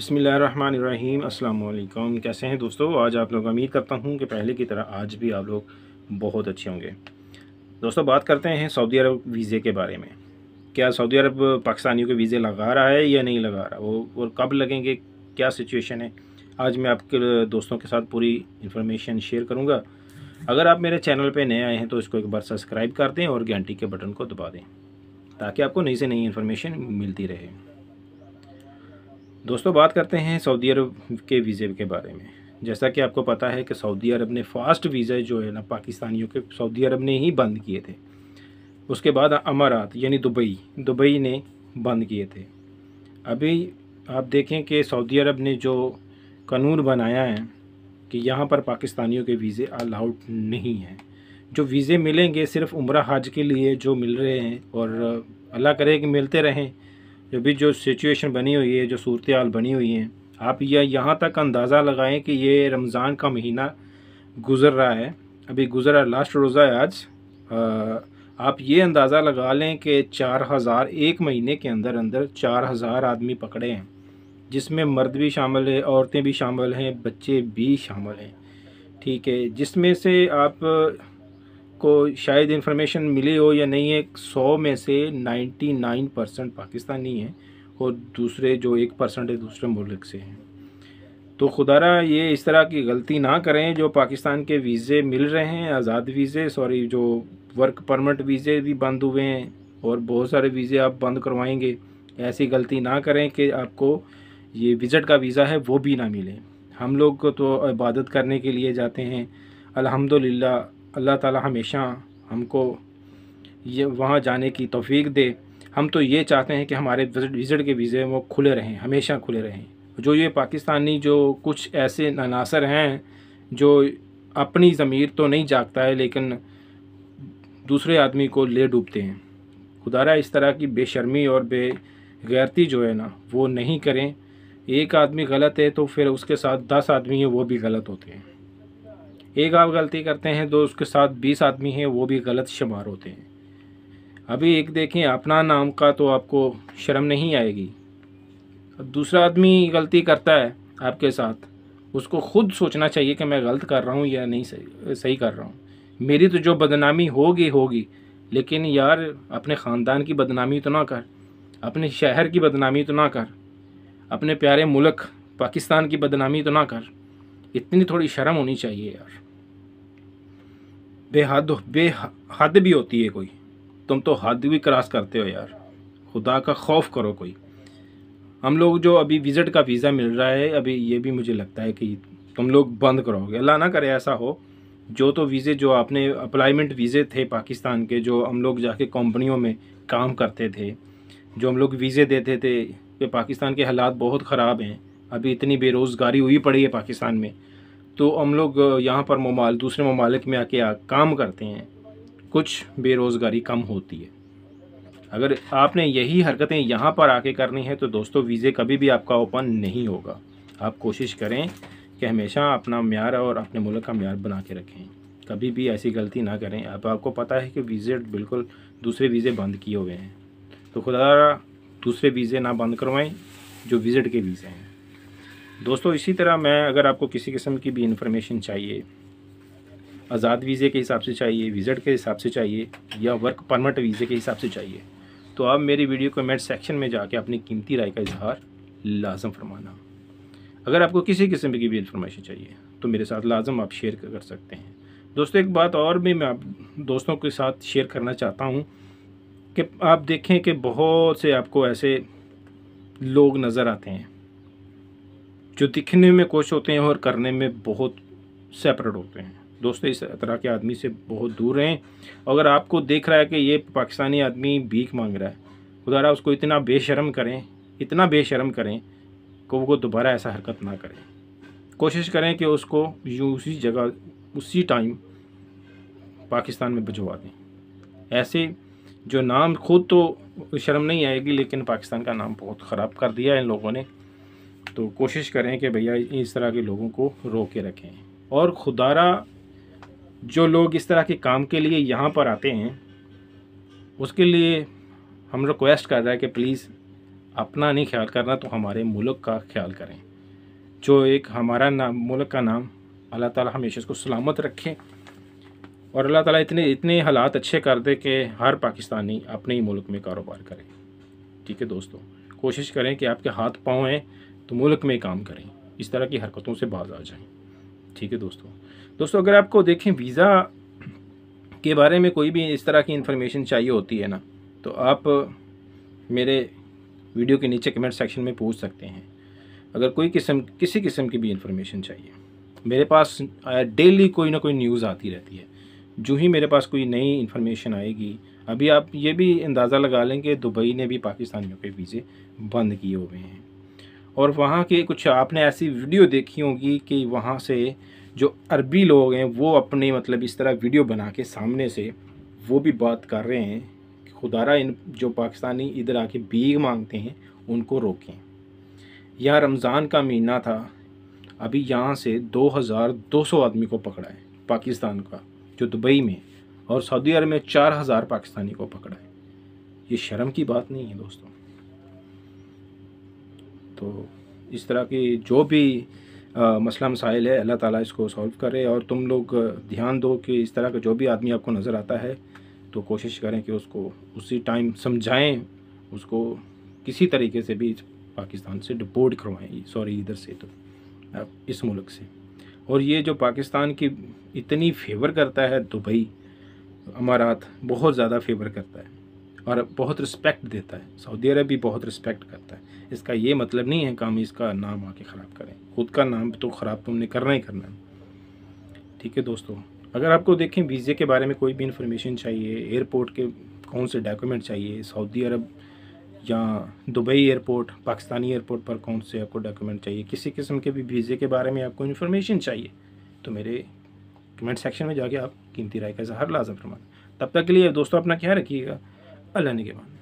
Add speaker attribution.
Speaker 1: बसमीम् अल्लाम कैसे हैं दोस्तों आज आप लोग उम्मीद करता हूँ कि पहले की तरह आज भी आप लोग बहुत अच्छे होंगे दोस्तों बात करते हैं सऊदी अरब वीज़े के बारे में क्या सऊदी अरब पाकिस्तानियों के वीज़े लगा रहा है या नहीं लगा रहा वो और कब लगेंगे क्या सिचुएशन है आज मैं आपके दोस्तों के साथ पूरी इन्फॉर्मेशन शेयर करूँगा अगर आप मेरे चैनल पर नए आए हैं तो इसको एक बार सब्सक्राइब कर दें और घंटी के बटन को दबा दें ताकि आपको नई से नई इन्फॉर्मेशन मिलती रहे दोस्तों बात करते हैं सऊदी अरब के वीज़े के बारे में जैसा कि आपको पता है कि सऊदी अरब ने फ़ास्ट वीज़ा जो है ना पाकिस्तानियों के सऊदी अरब ने ही बंद किए थे उसके बाद अमारात यानी दुबई दुबई ने बंद किए थे अभी आप देखें कि सऊदी अरब ने जो कानून बनाया है कि यहाँ पर पाकिस्तानियों के वीज़े अलाउड नहीं हैं जो वीज़े मिलेंगे सिर्फ उम्र हज के लिए जो मिल रहे हैं और अल्लाह करे कि मिलते रहें अभी जो सिचुएशन बनी हुई है जो सूरत हाल बनी हुई है आप यह यहाँ तक अंदाज़ा लगाएं कि ये रमज़ान का महीना गुज़र रहा है अभी गुजर रहा लास्ट रोज़ा है आज आ, आप ये अंदाज़ा लगा लें कि चार हज़ार एक महीने के अंदर अंदर चार हज़ार आदमी पकड़े हैं जिसमें मर्द भी शामिल है औरतें भी शामिल हैं बच्चे भी शामिल हैं ठीक है जिसमें से आप आपको शायद इन्फॉर्मेशन मिली हो या नहीं है सौ में से नाइन्टी नाइन परसेंट पाकिस्तानी हैं और दूसरे जो एक परसेंट है दूसरे मुल्क से हैं तो खुदारा ये इस तरह की गलती ना करें जो पाकिस्तान के वीज़े मिल रहे हैं आज़ाद वीज़े सॉरी जो वर्क परमिट वीज़े भी बंद हुए हैं और बहुत सारे वीज़े आप बंद करवाएंगे ऐसी गलती ना करें कि आपको ये विज़िट का वीज़ा है वो भी ना मिले हम लोग तो इबादत करने के लिए जाते हैं अलहमदिल्ला अल्लाह ताला हमेशा हमको ये वहाँ जाने की तोफ़ी दे हम तो ये चाहते हैं कि हमारे विज़िट के वीज़े वो खुले रहें हमेशा खुले रहें जो ये पाकिस्तानी जो कुछ ऐसे अनासर हैं जो अपनी ज़मीर तो नहीं जागता है लेकिन दूसरे आदमी को ले डूबते हैं खुदारा इस तरह की बेशर्मी और बेगैरती जो है ना वो नहीं करें एक आदमी गलत है तो फिर उसके साथ दस आदमी हैं वो भी गलत होते हैं एक आप गलती करते हैं तो उसके साथ बीस आदमी हैं वो भी गलत शुमार होते हैं अभी एक देखें अपना नाम का तो आपको शर्म नहीं आएगी अब दूसरा आदमी गलती करता है आपके साथ उसको ख़ुद सोचना चाहिए कि मैं गलत कर रहा हूँ या नहीं सही सही कर रहा हूँ मेरी तो जो बदनामी होगी होगी लेकिन यार अपने ख़ानदान की बदनामी तो ना कर अपने शहर की बदनामी तो ना कर अपने प्यारे मुल्क पाकिस्तान की बदनामी तो ना कर इतनी थोड़ी शर्म होनी चाहिए यार बेहद बेहद भी होती है कोई तुम तो हद भी क्रॉस करते हो यार खुदा का खौफ करो कोई हम लोग जो अभी विज़िट का वीज़ा मिल रहा है अभी ये भी मुझे लगता है कि तुम लोग बंद करोगे अल्लाह ना करे ऐसा हो जो तो वीज़े जो आपने अप्लाईमेंट वीज़े थे पाकिस्तान के जो हम लोग जाके कंपनियों में काम करते थे जो हम लोग वीज़े देते थे कि पाकिस्तान के हालात बहुत ख़राब हैं अभी इतनी बेरोज़गारी हुई पड़ी है पाकिस्तान में तो हम लोग यहाँ पर ममाल दूसरे ममालिक में आके आ, काम करते हैं कुछ बेरोज़गारी कम होती है अगर आपने यही हरकतें यहाँ पर आके करनी है तो दोस्तों वीज़े कभी भी आपका ओपन नहीं होगा आप कोशिश करें कि हमेशा अपना मैार और अपने मुल्क का मैार बना के रखें कभी भी ऐसी गलती ना करें अब आपको पता है कि वीज़े बिल्कुल दूसरे वीज़े बंद किए हुए हैं तो खुदा दूसरे वीज़े ना बंद करवाएं जो विज़िट के वीज़े हैं दोस्तों इसी तरह मैं अगर आपको किसी किस्म की भी इंफॉर्मेशन चाहिए आज़ाद वीज़े के हिसाब से चाहिए विज़िट के हिसाब से चाहिए या वर्क परमिट वीज़े के हिसाब से चाहिए तो आप मेरी वीडियो कमेंट सेक्शन में जाके अपनी कीमती राय का इजहार लाजम फरमाना अगर आपको किसी किस्म की भी इन्फॉर्मेशन चाहिए तो मेरे साथ लाजम आप शेयर कर सकते हैं दोस्तों एक बात और भी मैं आप दोस्तों के साथ शेयर करना चाहता हूँ कि आप देखें कि बहुत से आपको ऐसे लोग नज़र आते हैं जो दिखने में कुछ होते हैं और करने में बहुत सेपरेट होते हैं दोस्तों इस तरह के आदमी से बहुत दूर रहें अगर आपको देख रहा है कि ये पाकिस्तानी आदमी भीख मांग रहा है खुदा उसको इतना बेशरम करें इतना बेशरम करें कि वो दोबारा ऐसा हरकत ना करें कोशिश करें कि उसको यूँ उसी जगह उसी टाइम पाकिस्तान में भिजवा दें ऐसे जो नाम खुद तो शर्म नहीं आएगी लेकिन पाकिस्तान का नाम बहुत ख़राब कर दिया इन लोगों ने तो कोशिश करें कि भैया इस तरह के लोगों को रोक के रखें और खुदारा जो लोग इस तरह के काम के लिए यहाँ पर आते हैं उसके लिए हम रिक्वेस्ट कर रहे हैं कि प्लीज़ अपना नहीं ख्याल करना तो हमारे मुल्क का ख्याल करें जो एक हमारा नाम मुल्क का नाम अल्लाह ताला हमेशा इसको सलामत रखें और अल्लाह ताला इतने इतने हालात अच्छे कर दे कि हर पाकिस्तानी अपने ही मुल्क में कारोबार करें ठीक है दोस्तों कोशिश करें कि आपके हाथ पाँव हैं तो मुल्क में काम करें इस तरह की हरकतों से बाज आ जाएं ठीक है दोस्तों दोस्तों अगर आपको देखें वीज़ा के बारे में कोई भी इस तरह की इन्फॉर्मेशन चाहिए होती है ना तो आप मेरे वीडियो के नीचे कमेंट सेक्शन में पूछ सकते हैं अगर कोई किस्म किसी किस्म की भी इन्फॉर्मेशन चाहिए मेरे पास डेली कोई ना कोई न्यूज़ आती रहती है जो ही मेरे पास कोई नई इन्फॉर्मेशन आएगी अभी आप ये भी अंदाज़ा लगा लें कि दुबई ने भी पाकिस्तानियों के वीज़े बंद किए हुए हैं और वहाँ की कुछ आपने ऐसी वीडियो देखी होगी कि वहाँ से जो अरबी लोग हैं वो अपने मतलब इस तरह वीडियो बना के सामने से वो भी बात कर रहे हैं कि खुदारा इन जो पाकिस्तानी इधर आके बीग मांगते हैं उनको रोकें यह रमज़ान का महीना था अभी यहाँ से 2,200 आदमी को पकड़ा है पाकिस्तान का जो दुबई में और सऊदी अरब में 4,000 पाकिस्तानी को पकड़ा है ये शर्म की बात नहीं है दोस्तों तो इस तरह की जो भी आ, मसला मसाइल है अल्लाह ताला इसको सॉल्व करे और तुम लोग ध्यान दो कि इस तरह का जो भी आदमी आपको नज़र आता है तो कोशिश करें कि उसको उसी टाइम समझाएं उसको किसी तरीके से भी पाकिस्तान से डिपोर्ट करवाएं सॉरी इधर से तो इस मुल्क से और ये जो पाकिस्तान की इतनी फेवर करता है दुबई अमारात बहुत ज़्यादा फेवर करता है और बहुत रिस्पेक्ट देता है सऊदी अरब भी बहुत रिस्पेक्ट करता है इसका ये मतलब नहीं है कि हम इसका नाम आके ख़राब करें खुद का नाम तो ख़राब तुमने तो करना ही करना है ठीक है दोस्तों अगर आपको देखें वीज़े के बारे में कोई भी इन्फॉर्मेशन चाहिए एयरपोर्ट के कौन से डॉक्यूमेंट चाहिए सऊदी अरब या दुबई एयरपोर्ट पाकिस्तानी एयरपोर्ट पर कौन से आपको डॉक्यूमेंट चाहिए किसी किस्म के भी वीज़े के बारे में आपको इन्फॉर्मेशन चाहिए तो मेरे कमेंट सेक्शन में जाके आप कीमती राय का इजहार लाजम फरमाना तब तक के लिए दोस्तों अपना क्या रखिएगा الا نيجي مان